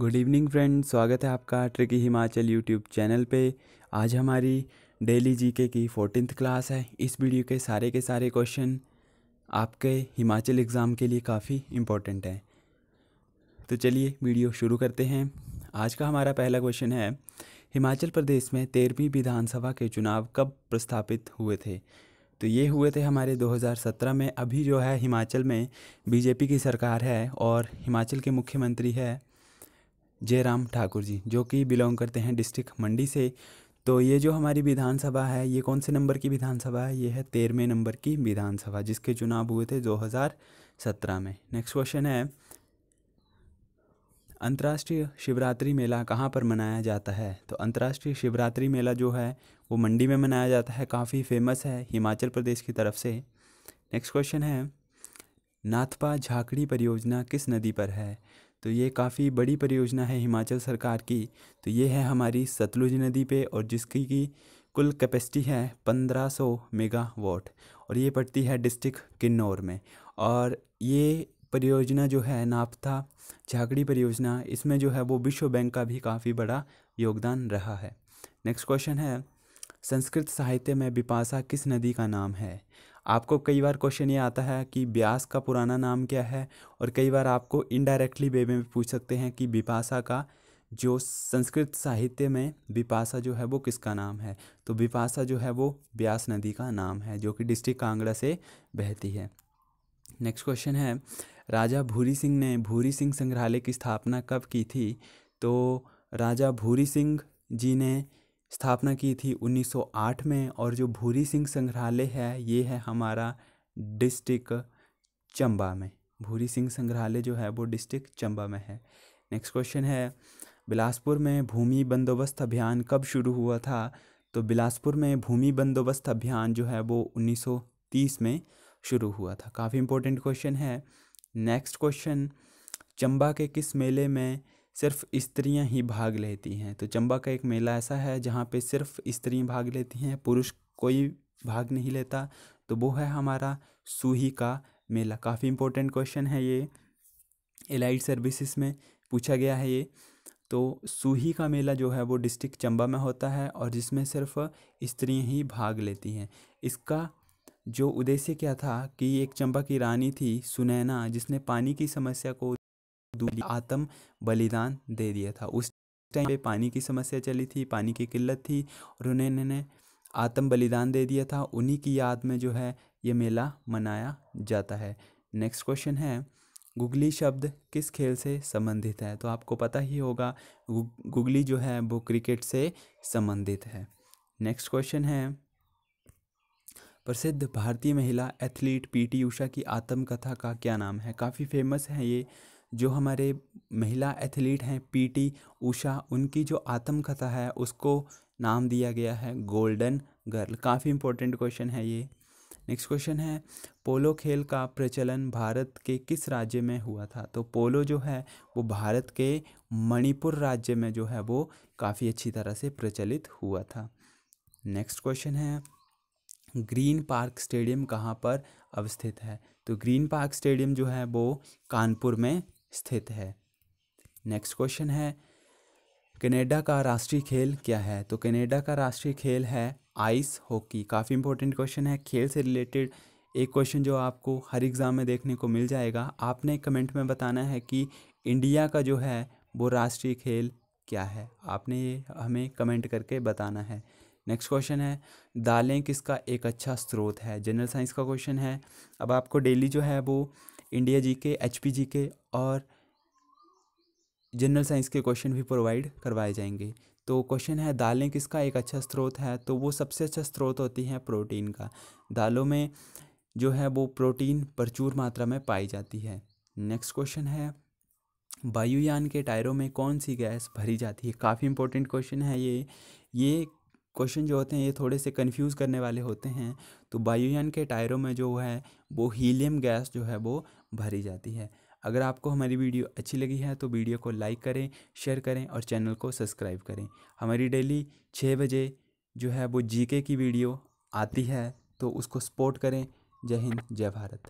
good evening friend स्वागत है आपका ट्रिकी हिमाचल यूट्यूब चैनल पे आज हमारी डेली जीके की फोर्टीन क्लास है इस वीडियो के सारे के सारे क्वेश्चन आपके हिमाचल एग्ज़ाम के लिए काफ़ी इम्पोर्टेंट हैं तो चलिए वीडियो शुरू करते हैं आज का हमारा पहला क्वेश्चन है हिमाचल प्रदेश में तेरहवीं विधानसभा के चुनाव कब प्रस्थापित हुए थे तो ये हुए थे हमारे 2017 में अभी जो है हिमाचल में बीजेपी की सरकार है और हिमाचल के मुख्यमंत्री है जयराम ठाकुर जी जो कि बिलोंग करते हैं डिस्ट्रिक्ट मंडी से तो ये जो हमारी विधानसभा है ये कौन से नंबर की विधानसभा है ये है तेरहवें नंबर की विधानसभा जिसके चुनाव हुए थे 2017 में नेक्स्ट क्वेश्चन है अंतर्राष्ट्रीय शिवरात्रि मेला कहाँ पर मनाया जाता है तो अंतर्राष्ट्रीय शिवरात्रि मेला जो है वो मंडी में मनाया जाता है काफ़ी फेमस है हिमाचल प्रदेश की तरफ से नेक्स्ट क्वेश्चन है नाथपा झाकड़ी परियोजना किस नदी पर है तो ये काफ़ी बड़ी परियोजना है हिमाचल सरकार की तो ये है हमारी सतलुज नदी पे और जिसकी की कुल कैपेसिटी है 1500 मेगावाट और ये पड़ती है डिस्ट्रिक्ट किन्नौर में और ये परियोजना जो है नापथा झाकड़ी परियोजना इसमें जो है वो विश्व बैंक का भी काफ़ी बड़ा योगदान रहा है नेक्स्ट क्वेश्चन है संस्कृत साहित्य में बिपासा किस नदी का नाम है आपको कई बार क्वेश्चन ये आता है कि ब्यास का पुराना नाम क्या है और कई बार आपको इनडायरेक्टली वे में पूछ सकते हैं कि बिपाशा का जो संस्कृत साहित्य में बिपाशा जो है वो किसका नाम है तो बिपाशा जो है वो ब्यास नदी का नाम है जो कि डिस्ट्रिक्ट कांगड़ा से बहती है नेक्स्ट क्वेश्चन है राजा भूरी सिंह ने भूरी सिंह संग्रहालय की स्थापना कब की थी तो राजा भूरी सिंह जी ने स्थापना की थी 1908 में और जो भूरी सिंह संग्रहालय है ये है हमारा डिस्ट्रिक्ट चंबा में भूरी सिंह संग्रहालय जो है वो डिस्ट्रिक्ट चंबा में है नेक्स्ट क्वेश्चन है बिलासपुर में भूमि बंदोबस्त अभियान कब शुरू हुआ था तो बिलासपुर में भूमि बंदोबस्त अभियान जो है वो 1930 में शुरू हुआ था काफ़ी इंपॉर्टेंट क्वेश्चन है नेक्स्ट क्वेश्चन चंबा के किस मेले में सिर्फ स्त्रियां ही भाग लेती हैं तो चंबा का एक मेला ऐसा है जहाँ पे सिर्फ स्त्रियां भाग लेती हैं पुरुष कोई भाग नहीं लेता तो वो है हमारा सूही का मेला काफ़ी इम्पोर्टेंट क्वेश्चन है ये एलाइट सर्विसेज में पूछा गया है ये तो सूही का मेला जो है वो डिस्ट्रिक्ट चंबा में होता है और जिसमें सिर्फ स्त्रियां ही भाग लेती हैं इसका जो उद्देश्य क्या था कि एक चंबा की रानी थी सुनैना जिसने पानी की समस्या को आत्म बलिदान दे दिया था उस टाइम पे पानी की समस्या चली थी पानी की किल्लत थी और उन्होंने आत्म बलिदान दे दिया था उन्हीं की याद में जो है ये मेला मनाया जाता है नेक्स्ट क्वेश्चन है गुगली शब्द किस खेल से संबंधित है तो आपको पता ही होगा गुगली जो है वो क्रिकेट से संबंधित है नेक्स्ट क्वेश्चन है प्रसिद्ध भारतीय महिला एथलीट पीटी उषा की आत्मकथा का क्या नाम है काफ़ी फेमस है ये जो हमारे महिला एथलीट हैं पीटी उषा उनकी जो आत्मकथा है उसको नाम दिया गया है गोल्डन गर्ल काफ़ी इंपॉर्टेंट क्वेश्चन है ये नेक्स्ट क्वेश्चन है पोलो खेल का प्रचलन भारत के किस राज्य में हुआ था तो पोलो जो है वो भारत के मणिपुर राज्य में जो है वो काफ़ी अच्छी तरह से प्रचलित हुआ था नेक्स्ट क्वेश्चन है ग्रीन पार्क स्टेडियम कहाँ पर अवस्थित है तो ग्रीन पार्क स्टेडियम जो है वो कानपुर में स्थित है नेक्स्ट क्वेश्चन है कनाडा का राष्ट्रीय खेल क्या है तो कनाडा का राष्ट्रीय खेल है आइस हॉकी काफ़ी इंपॉर्टेंट क्वेश्चन है खेल से रिलेटेड एक क्वेश्चन जो आपको हर एग्ज़ाम में देखने को मिल जाएगा आपने कमेंट में बताना है कि इंडिया का जो है वो राष्ट्रीय खेल क्या है आपने ये हमें कमेंट करके बताना है नेक्स्ट क्वेश्चन है दालें किसका एक अच्छा स्रोत है जनरल साइंस का क्वेश्चन है अब आपको डेली जो है वो इंडिया जी के एच पी जी के और जनरल साइंस के क्वेश्चन भी प्रोवाइड करवाए जाएंगे तो क्वेश्चन है दालें किसका एक अच्छा स्रोत है तो वो सबसे अच्छा स्रोत होती हैं प्रोटीन का दालों में जो है वो प्रोटीन प्रचुर मात्रा में पाई जाती है नेक्स्ट क्वेश्चन है वायुयान के टायरों में कौन सी गैस भरी जाती है काफ़ी इंपॉर्टेंट क्वेश्चन है ये ये क्वेश्चन जो होते हैं ये थोड़े से कंफ्यूज करने वाले होते हैं तो वायुयान के टायरों में जो है वो हीलियम गैस जो है वो भरी जाती है अगर आपको हमारी वीडियो अच्छी लगी है तो वीडियो को लाइक करें शेयर करें और चैनल को सब्सक्राइब करें हमारी डेली छः बजे जो है वो जीके की वीडियो आती है तो उसको सपोर्ट करें जय हिंद जय भारत